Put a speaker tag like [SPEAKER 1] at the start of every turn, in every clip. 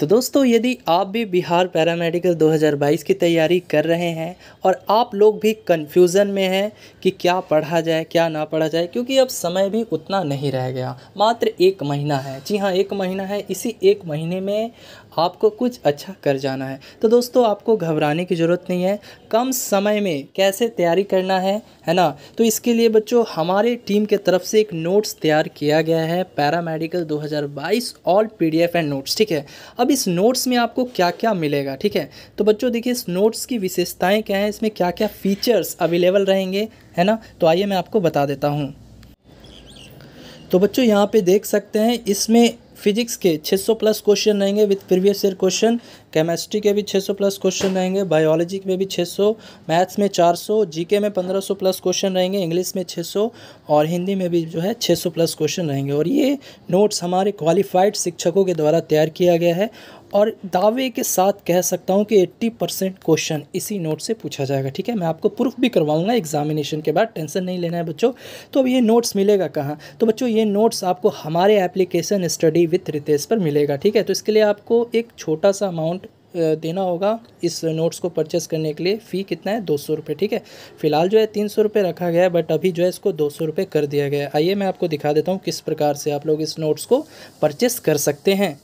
[SPEAKER 1] तो दोस्तों यदि आप भी बिहार पैरामेडिकल 2022 की तैयारी कर रहे हैं और आप लोग भी कन्फ्यूज़न में हैं कि क्या पढ़ा जाए क्या ना पढ़ा जाए क्योंकि अब समय भी उतना नहीं रह गया मात्र एक महीना है जी हाँ एक महीना है इसी एक महीने में आपको कुछ अच्छा कर जाना है तो दोस्तों आपको घबराने की ज़रूरत नहीं है कम समय में कैसे तैयारी करना है है ना तो इसके लिए बच्चों हमारे टीम के तरफ से एक नोट्स तैयार किया गया है paramedical 2022 all P and notes ठीक है अब अब इस नोट्स में आपको क्या क्या मिलेगा ठीक है तो बच्चों देखिए इस नोट्स की विशेषताएं क्या हैं इसमें क्या क्या फ़ीचर्स अवेलेबल रहेंगे है ना तो आइए मैं आपको बता देता हूँ तो बच्चों यहाँ पे देख सकते हैं इसमें फिजिक्स के 600 प्लस क्वेश्चन रहेंगे with previous year question chemistry के भी 600 प्लस क्वेश्चन रहेंगे बायोलॉजी में भी 600 मैथ्स में 400 जीके में 1500 प्लस क्वेश्चन रहेंगे इंग्लिश में 600 और हिंदी में भी जो है 600 प्लस क्वेश्चन रहेंगे और ये नोट्स हमारे क्वालिफाइड शिक्षकों के द्वारा तैयार किया गया है और दावे के साथ कह सकता हूँ कि 80 परसेंट क्वेश्चन इसी नोट से पूछा जाएगा ठीक है मैं आपको प्रूफ भी करवाऊँगा एग्जामिनेशन के बाद टेंशन नहीं लेना है बच्चों तो अब ये नोट्स मिलेगा कहाँ तो बच्चों ये नोट्स आपको हमारे एप्लीकेशन स्टडी विथ रितेश पर मिलेगा ठीक है तो इसके लिए आपको एक छोटा सा अमाउंट देना होगा इस नोट्स को परचेस करने के लिए फ़ी कितना है दो सौ रुपये ठीक है फिलहाल जो है तीन सौ रुपये रखा गया है बट अभी जो है इसको दो सौ रुपये कर दिया गया है आइए मैं आपको दिखा देता हूँ किस प्रकार से आप लोग इस नोट्स को परचेस कर सकते हैं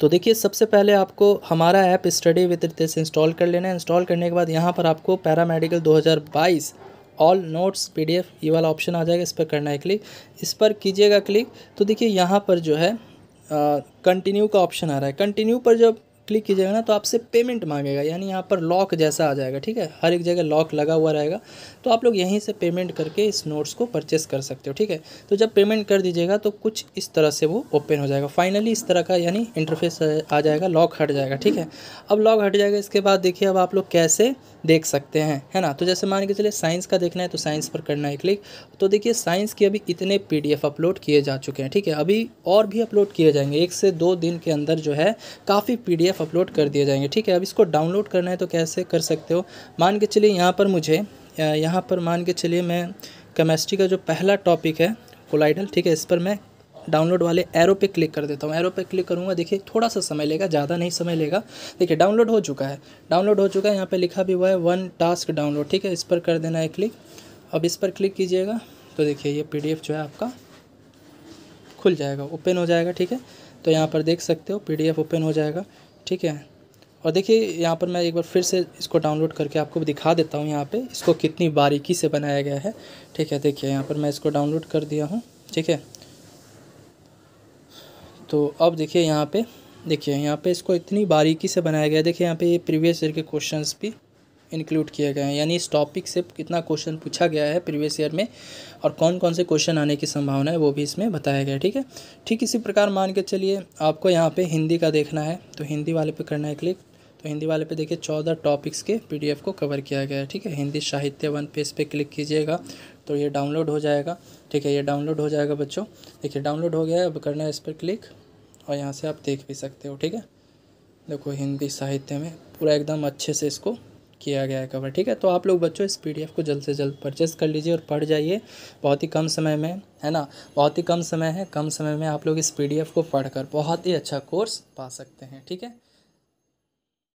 [SPEAKER 1] तो देखिए सबसे पहले आपको हमारा app study with Ritesh install कर लेना है इंस्टॉल करने के बाद यहाँ पर आपको पैरामेडिकल 2022 ऑल नोट्स पीडीएफ ये वाला ऑप्शन आ जाएगा इस पर करना है क्लिक इस पर कीजिएगा क्लिक तो देखिए यहाँ पर जो है कंटिन्यू का ऑप्शन आ रहा है कंटिन्यू पर जब क्लिक कीजिएगा ना तो आपसे पेमेंट मांगेगा यानी यहाँ पर लॉक जैसा आ जाएगा ठीक है हर एक जगह लॉक लगा हुआ रहेगा तो आप लोग यहीं से पेमेंट करके इस नोट्स को परचेस कर सकते हो ठीक है तो जब पेमेंट कर दीजिएगा तो कुछ इस तरह से वो ओपन हो जाएगा फाइनली इस तरह का यानी इंटरफेस आ जाएगा लॉक हट जाएगा ठीक है अब लॉक हट जाएगा इसके बाद देखिए अब आप लोग कैसे देख सकते हैं है ना तो जैसे मान के चलिए साइंस का देखना है तो साइंस पर करना है क्लिक तो देखिए साइंस के अभी इतने पी अपलोड किए जा चुके हैं ठीक है अभी और भी अपलोड किए जाएंगे एक से दो दिन के अंदर जो है काफ़ी पी पीडीएफ अपलोड कर दिए जाएंगे ठीक है अब इसको डाउनलोड करना है तो कैसे कर सकते हो मान के चलिए यहाँ पर मुझे यहाँ पर मान के चलिए मैं केमिस्ट्री का जो पहला टॉपिक है कोलाइडल ठीक है इस पर मैं डाउनलोड वाले एरो पे क्लिक कर देता हूँ एरो पे क्लिक करूँगा देखिए थोड़ा सा समय लेगा ज़्यादा नहीं समय लेगा देखिए डाउनलोड हो चुका है डाउनलोड हो चुका है यहाँ पे लिखा भी हुआ है वन टास्क डाउनलोड ठीक है इस पर कर देना है क्लिक अब इस पर क्लिक कीजिएगा तो देखिए ये पी जो है आपका खुल जाएगा ओपन हो जाएगा ठीक है तो यहाँ पर देख सकते हो पी ओपन हो जाएगा ठीक है और देखिए यहाँ पर मैं एक बार फिर से इसको डाउनलोड करके आपको दिखा देता हूँ यहाँ पे इसको कितनी बारीकी से बनाया गया है ठीक है देखिए यहाँ पर मैं इसको डाउनलोड कर दिया हूँ ठीक है तो अब देखिए यहाँ पे देखिए यहाँ पे इसको इतनी बारीकी से बनाया गया है देखिए यहाँ पे ये प्रीवियस ईयर के क्वेश्चंस भी इंक्लूड किए गए हैं यानी इस टॉपिक से कितना क्वेश्चन पूछा गया है प्रीवियस ईयर में और कौन कौन से क्वेश्चन आने की संभावना है वो भी इसमें बताया गया ठीक है ठीक इसी प्रकार मान के चलिए आपको यहाँ पे हिंदी का देखना है तो हिंदी वाले पे करना है क्लिक तो हिंदी वाले पे देखिए चौदह टॉपिक्स के पी को कवर किया गया है ठीक है हिंदी साहित्य वन पेज पर क्लिक कीजिएगा तो ये डाउनलोड हो जाएगा ठीक है ये डाउनलोड हो जाएगा बच्चों देखिए डाउनलोड हो गया है अब करना है इस पर क्लिक और यहाँ से आप देख भी सकते हो ठीक है देखो हिंदी साहित्य में पूरा एकदम अच्छे से इसको किया गया है कवर ठीक है तो आप लोग बच्चों इस पीडीएफ को जल्द से जल्द परचेस कर लीजिए और पढ़ जाइए बहुत ही कम समय में है ना बहुत ही कम समय है कम समय में आप लोग इस पीडीएफ को पढ़कर बहुत ही अच्छा कोर्स पा सकते हैं ठीक है